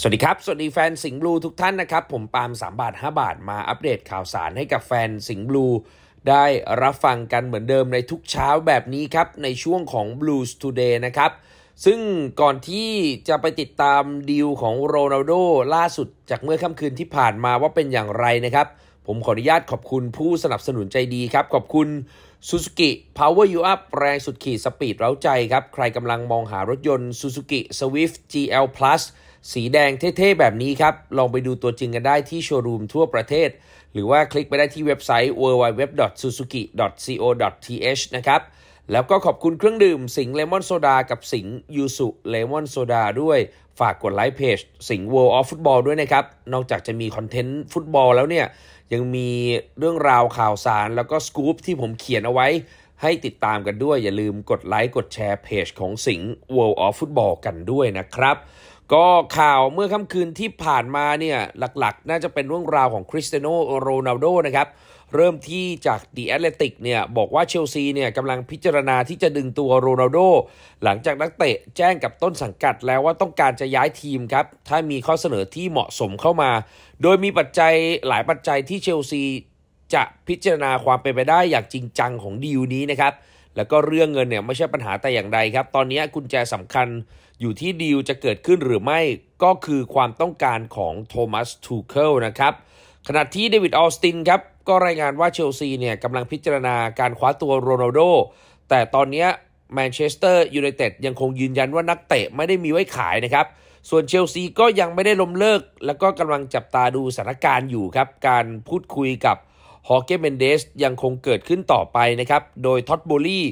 สวัสดีครับ สวัสดีแฟนสิงห์บลู ทุกท่านนะครับ ผมปาล์ม3 บาท 5 บาท มาอัปเดตข่าวสารให้กับแฟนสิงห์บลู ได้รับฟังกันเหมือนเดิมในทุกเช้าแบบนี้ครับ ในช่วงของ Blues Today นะครับ ซึ่งก่อนที่จะไปติดตามดีลของโรนัลโดล่าสุดจากเมื่อค่ำคืนที่ผ่านมาว่าเป็นอย่างไรนะครับ ผมขออนุญาตขอบคุณผู้สนับสนุนใจดีครับขอบคุณ Suzuki Power You Up แรงสุดขีดสปีดเร้าใจครับใครกำลังมองหารถยนต์ Suzuki Swift GL Plus สีแดงเท่ ๆ แบบนี้ครับ ลองไปดูตัวจริงกันได้ที่โชว์รูมทั่วประเทศ หรือว่าคลิกไปได้ที่เว็บไซต์ www.suzuki.co.th นะครับ แล้วก็ขอบคุณเครื่องดื่มสิงเลมอนโซดา กับสิงยูสุเลมอนโซดาด้วย ฝากกดไลค์เพจสิง World of Football ด้วยนะครับ นอกจากจะมีคอนเทนต์ฟุตบอลแล้วเนี่ย ยังมีเรื่องราวข่าวสาร แล้วก็สกู๊ปที่ผมเขียนเอาไว้ ให้ติดตามกันด้วย อย่าลืมกดไลค์กดแชร์เพจของสิง World of Football กันด้วยนะครับก็ข่าวเมื่อค่ำคืนที่ผ่านมาเนี่ยหลักๆ น่าจะเป็นเรื่องราวของคริสเตียโนโรนัลโดนะครับเริ่มที่จากดีแอตเลติกเนี่ยบอกว่าเชลซีเนี่ยกำลังพิจารณาที่จะดึงตัวโรนัลโดหลังจากนักเตะแจ้งกับต้นสังกัดแล้วว่าต้องการจะย้ายทีมครับถ้ามีข้อเสนอที่เหมาะสมเข้ามา โดยมีปัจจัยหลายปัจจัยที่เชลซีจะพิจารณาความเป็นไปได้อย่างจริงจังของดีลนี้นะครับแล้วก็เรื่องเงินเนี่ยไม่ใช่ปัญหาแต่อย่างใดครับ ตอนนี้กุญแจสำคัญอยู่ที่ดีลจะเกิดขึ้นหรือไม่ ก็คือความต้องการของโทมัสทูเคิลนะครับขณะที่เดวิดออสตินครับ ก็รายงานว่าเชลซีเนี่ยกำลังพิจารณาการคว้าตัวโรนัลโด แต่ตอนนี้แมนเชสเตอร์ยูไนเต็ดยังคงยืนยันว่านักเตะไม่ได้มีไว้ขายนะครับ ส่วนเชลซีก็ยังไม่ได้ล้มเลิก แล้วก็กำลังจับตาดูสถานการณ์อยู่ครับการพูดคุยกับฮอเกเมนเดสยังคงเกิดขึ้นต่อไปนะครับ โดยท็อตโบลี่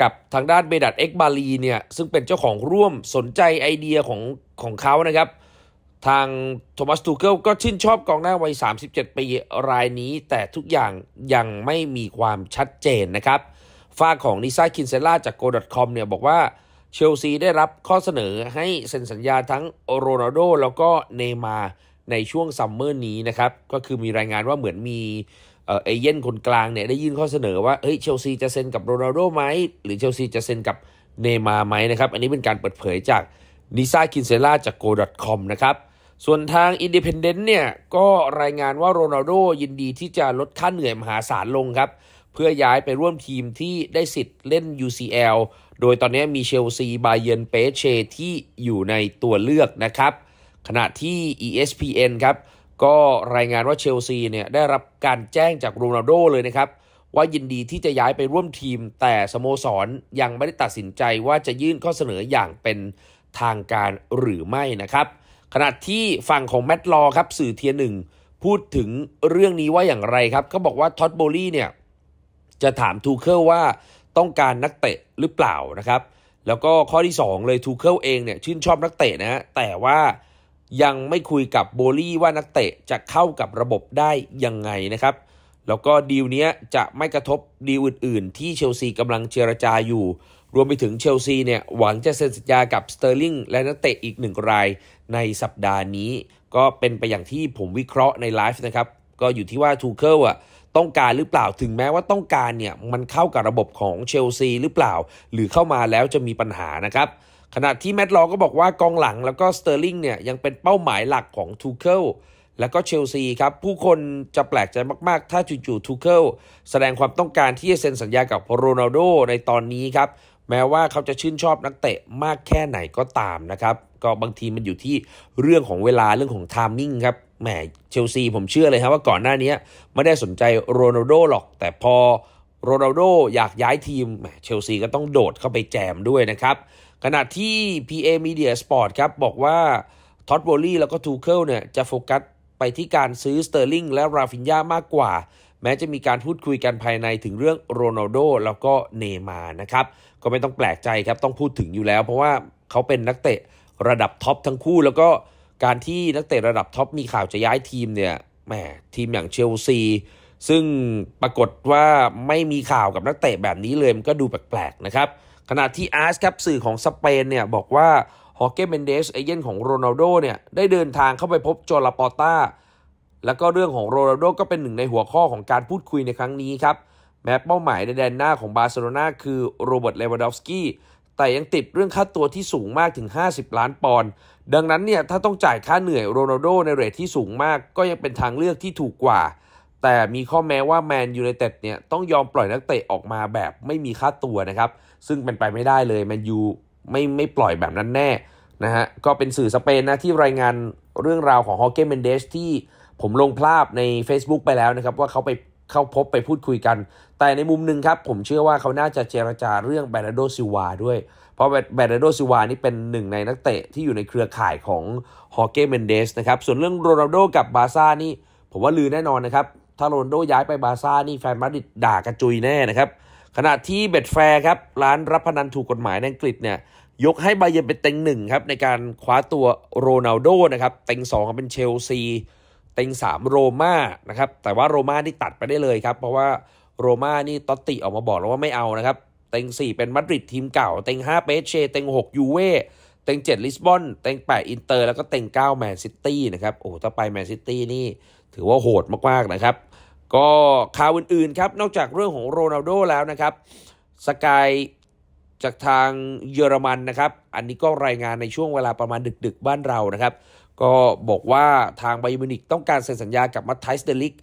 กับทางด้านเบดัตเอ็กบาลีเนี่ยซึ่งเป็นเจ้าของร่วมสนใจไอเดียของของเขานะครับ ทางโทมัสตูเกิลก็ชื่นชอบกองหน้าวัย 37ปีรายนี้ แต่ทุกอย่างยังไม่มีความชัดเจนนะครับฝ้าของนิซ่าคินเซล่าจากโก c o m เนี่ยบอกว่าเชลซีได้รับข้อเสนอให้เซ็นสัญญาทั้งโรนัลโดแล้วก็เนมาในช่วงซัมเมอร์นี้นะครับ ก็คือมีรายงานว่าเหมือนมีเอเย่นคนกลางเนี่ยได้ยื่นข้อเสนอว่าเฮ้ยเชลซีจะเซ็นกับโรนัลโดไหม หรือเชลซีจะเซ็นกับเนมาไหมนะครับอันนี้เป็นการเปิดเผยจากนิซาคินเซล่าจาก go.com นะครับส่วนทางอนดิเพนเดนต์เนี่ย ก็รายงานว่าโรนัลโดยินดีที่จะลดค่าเหนื่อยมหาศาลลงครับ เพื่อย้ายไปร่วมทีมที่ได้สิทธิ์เล่น UCL โดยตอนนี้มีเชลซีบาเยนเปเชที่อยู่ในตัวเลือกนะครับขณะที่ ESPN ครับ ก็รายงานว่าเชลซีเนี่ยได้รับการแจ้งจากโรนัลโดเลยนะครับ ว่ายินดีที่จะย้ายไปร่วมทีม แต่สโมสร ยังไม่ได้ตัดสินใจว่าจะยื่นข้อเสนออย่างเป็นทางการหรือไม่นะครับ ขณะที่ฝั่งของแมตลอครับ สื่อเทียหนึ่งพูดถึงเรื่องนี้ว่าอย่างไรครับ ก็บอกว่าท็อตโบลี่เนี่ย จะถามทูเคิลว่าต้องการนักเตะหรือเปล่านะครับแล้วก็ข้อที่ 2 เลยทูเคิลเองเนี่ยชื่นชอบนักเตะนะแต่ว่ายังไม่คุยกับโบลี่ว่านักเตะจะเข้ากับระบบได้ยังไงนะครับ แล้วก็ดีลนี้จะไม่กระทบดีลอื่น ๆ ที่เชลซีกำลังเจรจาอยู่ รวมไปถึงเชลซีเนี่ยหวังจะเซ็นสัญญากับสเตอร์ลิงและนักเตะอีกหนึ่งรายในสัปดาห์นี้ ก็เป็นไปอย่างที่ผมวิเคราะห์ในไลฟ์นะครับ ก็อยู่ที่ว่าทูเคิลอ่ะ ต้องการหรือเปล่า ถึงแม้ว่าต้องการเนี่ยมันเข้ากับระบบของเชลซีหรือเปล่า หรือเข้ามาแล้วจะมีปัญหานะครับขณะที่แมตต์ลอก็บอกว่ากองหลังแล้วก็สเตอร์ลิงเนี่ยยังเป็นเป้าหมายหลักของทูเคิลแล้วก็เชลซีครับ ผู้คนจะแปลกใจมาก ๆ ถ้าจู่ๆทูเคิลแสดงความต้องการที่จะเซ็นสัญญากับโรนัลโดในตอนนี้ครับ แม้ว่าเขาจะชื่นชอบนักเตะมากแค่ไหนก็ตามนะครับ ก็บางทีมันอยู่ที่เรื่องของเวลาเรื่องของไทมิ่งครับแหมเชลซีผมเชื่อเลยครับว่าก่อนหน้านี้ไม่ได้สนใจโรนัลโดหรอก แต่พอโรนัลโดอยากย้ายทีมแหมเชลซีก็ต้องโดดเข้าไปแจมด้วยนะครับขณะที่ PA Media Sport ครับบอกว่าท็อตโบลี่ แล้วก็ทูเคิลเนี่ยจะโฟกัสไปที่การซื้อสเตอร์ลิงและราฟินยามากกว่า แม้จะมีการพูดคุยกันภายในถึงเรื่องโรนัลโดแล้วก็เนมานะครับก็ไม่ต้องแปลกใจครับต้องพูดถึงอยู่แล้ว เพราะว่าเขาเป็นนักเตะระดับท็อปทั้งคู่ แล้วก็การที่นักเตะระดับท็อป มีข่าวจะย้ายทีมเนี่ยแหมทีมอย่างเชลซีซึ่งปรากฏว่าไม่มีข่าวกับนักเตะแบบนี้เลยมันก็ดูแปลกๆนะครับขณะที่อาร์สครับสื่อของสเปนเนี่ยบอกว่าฮอเก้เมนเดสเอเย่นของโรนัลโดเนี่ยได้เดินทางเข้าไปพบจอร์ลาปอต้าแล้วก็เรื่องของโรนัลโดก็เป็นหนึ่งในหัวข้อของการพูดคุยในครั้งนี้ครับแม้เป้าหมายในแดนหน้าของบาร์เซโลนาคือโรเบิร์ตเลวานดอฟสกี้แต่ยังติดเรื่องค่าตัวที่สูงมากถึง 50 ล้านปอนด์ดังนั้นเนี่ยถ้าต้องจ่ายค่าเหนื่อยโรนัลโดในเรทที่สูงมาก ก็ยังเป็นทางเลือกที่ถูกกว่า แต่มีข้อแม้ว่าแมนยูไนเต็ดเนี่ยต้องยอมปล่อยนักเตะออกมาแบบไม่มีค่าตัวนะครับซึ่งเป็นไปไม่ได้เลยแมนยูไม่ไม่ปล่อยแบบนั้นแน่นะฮะก็เป็นสื่อสเปนนะที่รายงานเรื่องราวของฮอเกนเมนเดสที่ผมลงภาพใน Facebook ไปแล้วนะครับ ว่าเขาไปเข้าพบไปพูดคุยกัน แต่ในมุมหนึ่งครับผมเชื่อว่าเขาน่าจะเจรจาเรื่องแบรนโดซิวาด้วย เพราะแบรนโดซิวานี่เป็นหนึ่งในนักเตะที่อยู่ในเครือข่ายของฮอเกนเมนเดสนะครับส่วนเรื่องโรนัลโดกับบาซ่านี่ผมว่าลือแน่นอนนะครับถ้าโรนโดย้ายไปบาซ่านี่แฟนมาดริดด่ากระจุยแน่นะครับขณะที่เบ็ดแฟร์ครับร้านรับพนันถูกกฎหมายในอังกฤษเนี่ยยกให้บาเยนเป็นเต็งหนึ่งครับในการคว้าตัวโรนัลโดนะครับเต็งสองเป็นเชลซี เต็งสามโรม่านะครับแต่ว่าโรม่านี่ตัดไปได้เลยครับ เพราะว่าโรม่านี่ตอตติออกมาบอกแล้วว่าไม่เอานะครับ เต็งสี่เป็นมาดริด ทีมเก่า เต็งห้าเปเช เต็งหกยูเว่เต็งเจ็ดลิสบอนเต็งแปดอินเตอร์แล้วก็เต็งเก้าแมนซิตี้นะครับโอ้ถ้าไปแมนซิตี้นี่ถือว่าโหดมากๆนะครับก็ข่าวอื่น ๆ ครับ นอกจากเรื่องของโรนัลโดแล้วนะครับ สกายจากทางเยอรมันนะครับ อันนี้ก็รายงานในช่วงเวลาประมาณดึกๆ บ้านเรานะครับ ก็บอกว่าทางไบมินิกต้องการเซ็นสัญญากับมัตไทส์เดลิก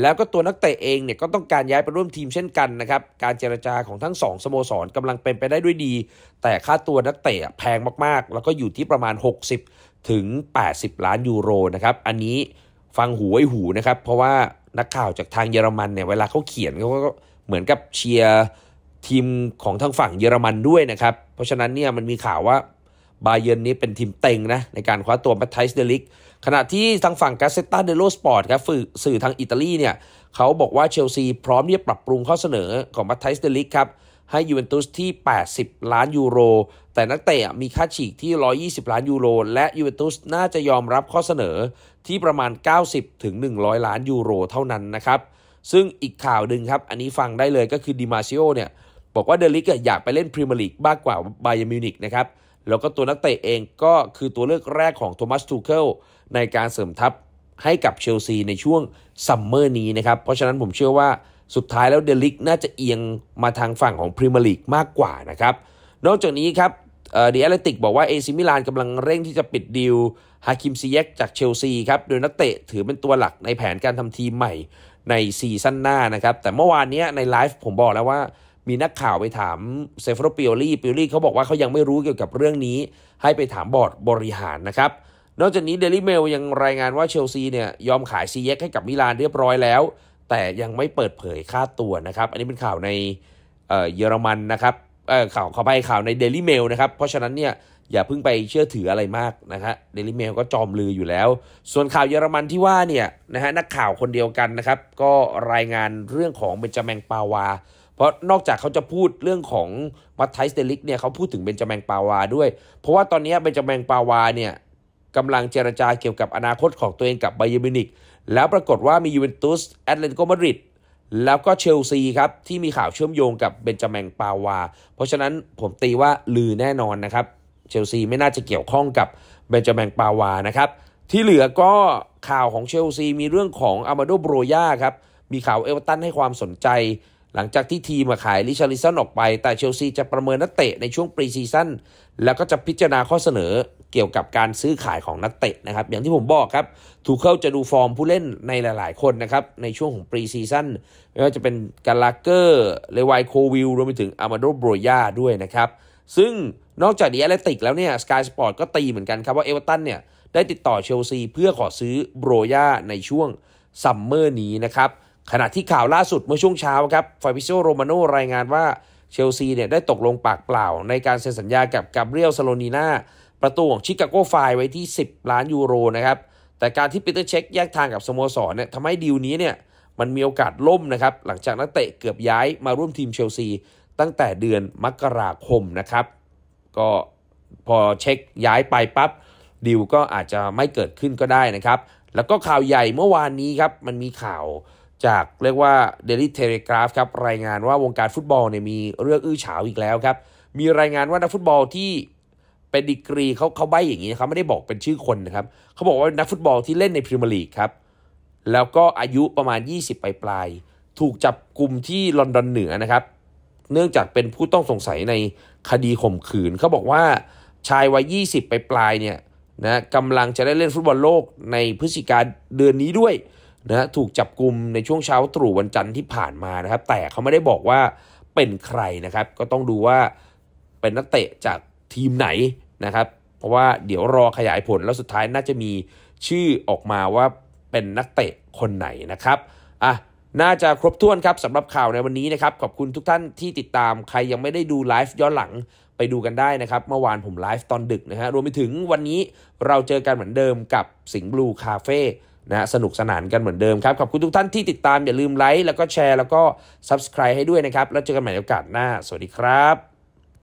แล้วก็ตัวนักเตะเองเนี่ย ก็ต้องการย้ายไปร่วมทีมเช่นกันนะครับ การเจรจาของทั้ง 2สโมสรกำลังเป็นไปได้ด้วยดี แต่ค่าตัวนักเตะแพงมากๆ แล้วก็อยู่ที่ประมาณ 60ถึง80ล้านยูโรนะครับ อันนี้ฟังหูไว้หูนะครับ เพราะว่านักข่าวจากทางเยอรมันเนี่ยเวลาเขาเขียนเขาก็เหมือนกับเชียร์ทีมของทางฝั่งเยอรมันด้วยนะครับ เพราะฉะนั้นเนี่ยมันมีข่าวว่าบาเยอร์นี้เป็นทีมเต็งนะในการคว้าตัวแมทไทส์เดลิกขณะที่ทางฝั่งกาเซตาเดโลสปอร์ตครับสื่อทางอิตาลีเนี่ยเขาบอกว่าเชลซีพร้อมที่จะปรับปรุงข้อเสนอของแมทไทส์เดลิกครับให้ยูเวนตุสที่ 80 ล้าน ยูโร แต่นักเตะมีค่าฉีกที่ 120 ล้าน ยูโร และยูเวนตุสน่าจะยอมรับข้อเสนอที่ประมาณ 90 ถึง 100 ล้าน ยูโร เท่านั้นนะครับ ซึ่งอีกข่าวหนึ่งครับ อันนี้ฟังได้เลยก็คือดิมาซิโอเนี่ยบอกว่าเดลิกอยากไปเล่นพรีเมียร์ลีกมากกว่าไบเยอร์มิวนิกนะครับ แล้วก็ตัวนักเตะเองก็คือตัวเลือกแรกของโทมัสทูเคิลในการเสริมทัพให้กับเชลซีในช่วงซัมเมอร์นี้นะครับ เพราะฉะนั้นผมเชื่อว่าสุดท้ายแล้วเดลิกน่าจะเอียงมาทางฝั่งของพรีเมียร์ลีกมากกว่านะครับ นอกจากนี้ครับเดียร์เลติกบอกว่าเอซิมิลานกำลังเร่งที่จะปิดดีลฮาคิมซีเยกจากเชลซีครับโดยนักเตะถือเป็นตัวหลักในแผนการทำทีมใหม่ในซีซั่นหน้านะครับ แต่เมื่อวานนี้ในไลฟ์ผมบอกแล้วว่า มีนักข่าวไปถามเซฟโรปิโอลี่ปิโอลี่เขาบอกว่าเขายังไม่รู้เกี่ยวกับเรื่องนี้ ให้ไปถามบอร์ดบริหารนะครับนอกจากนี้เดลี่เมลยังรายงานว่าเชลซีเนี่ยยอมขายซีเยกให้กับมิลานเรียบร้อยแล้วแต่ยังไม่เปิดเผยค่าตัวนะครับอันนี้เป็นข่าวในเยอรมันนะครับข่าวขอไปข่าวใน Daily Mail นะครับเพราะฉะนั้นเนี่ยอย่าเพิ่งไปเชื่อถืออะไรมากนะครับเดลิเมลก็จอมลืออยู่แล้ว ส่วนข่าวเยอรมันที่ว่าเนี่ยนะฮะนักข่าวคนเดียวกันนะครับก็รายงานเรื่องของเบนจามงนปาวา เพราะนอกจากเขาจะพูดเรื่องของมัตไทสเตลิกเนี่ยเขาพูดถึงเบนจามงนปาวาด้วยเพราะว่าตอนนี้เบนจามงนปาวาเนี่ยกำลังเจรจาเกี่ยวกับอนาคต ของตัวเองกับไบเยมินิกแล้วปรากฏว่ามียูเวนตุสแอตเลติโกมาดริดแล้วก็เชลซีครับ ที่มีข่าวเชื่อมโยงกับเบนจามงปาวาเพราะฉะนั้นผมตีว่าลือแน่นอนนะครับ เชลซีไม่น่าจะเกี่ยวข้องกับเบนจามงปาวานะครับที่เหลือก็ข่าวของเชลซีมีเรื่องของอามาโดโบรยาครับ มีข่าวเอเวอรตันให้ความสนใจ หลังจากที่ทีมขายลิชาริสันออกไป แต่เชลซีจะประเมินนักเตะในช่วงปรีซีซั่นแล้วก็จะพิจารณาข้อเสนอเกี่ยวกับการซื้อขายของนักเตะนะครับ อย่างที่ผมบอกครับทูเคิลจะดูฟอร์มผู้เล่นในหลาย ๆคนนะครับ ในช่วงของปรีซีซั่นไม่ว่าจะเป็นกาลาเกอร์เลวายโควิล รวมไปถึงอามาโดโบรยาด้วยนะครับ ซึ่งนอกจากดีแอตติกแล้วเนี่ยสกายสปอร์ตก็ตีเหมือนกันครับว่าเอเวอเรตันเนี่ย ได้ติดต่อเชลซีเพื่อขอซื้อโบรยาในช่วงซัมเมอร์นี้นะครับขณะที่ข่าวล่าสุดเมื่อช่วงเช้าครับฟาบิโซโรมาโนรายงานว่าเชลซีเนี่ยได้ตกลงปากเปล่าในการเซ็นสัญญากับกาเบรียลซาโลนีนาประตูของชิคาโกไฟไว้ที่ 10 ล้านยูโรนะครับ แต่การที่ปีเตอร์เช็คแยกทางกับสโมสรเนี่ยทำให้ดีลนี้เนี่ยมันมีโอกาสล่มนะครับ หลังจากนักเตะเกือบย้ายมาร่วมทีมเชลซี ตั้งแต่เดือนมกราคมนะครับ ก็พอเช็คย้ายไปปับ๊บดีลก็อาจจะไม่เกิดขึ้นก็ได้นะครับ แล้วก็ข่าวใหญ่เมื่อวานนี้ครับ มันมีข่าวจากเรียกว่า Daily Telegraph ครับรายงานว่าวงการฟุตบอลเนี่ยมีเรื่องอื้อฉาวอีกแล้วครับมีรายงานว่านักฟุตบอลที่เป็นดีกรีเขาเขาใบอย่างนี้นะครับไม่ได้บอกเป็นชื่อคนนะครับ เขาบอกว่านักฟุตบอลที่เล่นในพรีเมียร์ลีกครับ แล้วก็อายุประมาณ 20 ปลายปลาย ถูกจับกลุ่มที่ลอนดอนเหนือนะครับ เนื่องจากเป็นผู้ต้องสงสัยในคดีข่มขืน เขาบอกว่าชายวัย20ไปปลายเนี่ยนะกำลังจะได้เล่นฟุตบอลโลกในพฤศจิกาเดือนนี้ด้วยนะถูกจับกลุ่มในช่วงเช้าตรู่วันจันทร์ที่ผ่านมานะครับ แต่เขาไม่ได้บอกว่าเป็นใครนะครับ ก็ต้องดูว่าเป็นนักเตะจากทีมไหนนะครับ เพราะว่าเดี๋ยวรอขยายผลแล้วสุดท้ายน่าจะมีชื่อออกมาว่าเป็นนักเตะคนไหนนะครับ อ่ะ น่าจะครบถ้วนครับสำหรับข่าวในวันนี้นะครับ ขอบคุณทุกท่านที่ติดตาม ใครยังไม่ได้ดูไลฟ์ย้อนหลังไปดูกันได้นะครับ เมื่อวานผมไลฟ์ตอนดึกนะฮะ รวมไปถึงวันนี้เราเจอกันเหมือนเดิมกับสิงห์บลูคาเฟ่นะ สนุกสนานกันเหมือนเดิมครับ ขอบคุณทุกท่านที่ติดตามอย่าลืมไลค์แล้วก็แชร์แล้วก็ซับสไครต์ให้ด้วยนะครับ แล้วเจอกันใหม่โอกาสหน้า สวัสดีครับ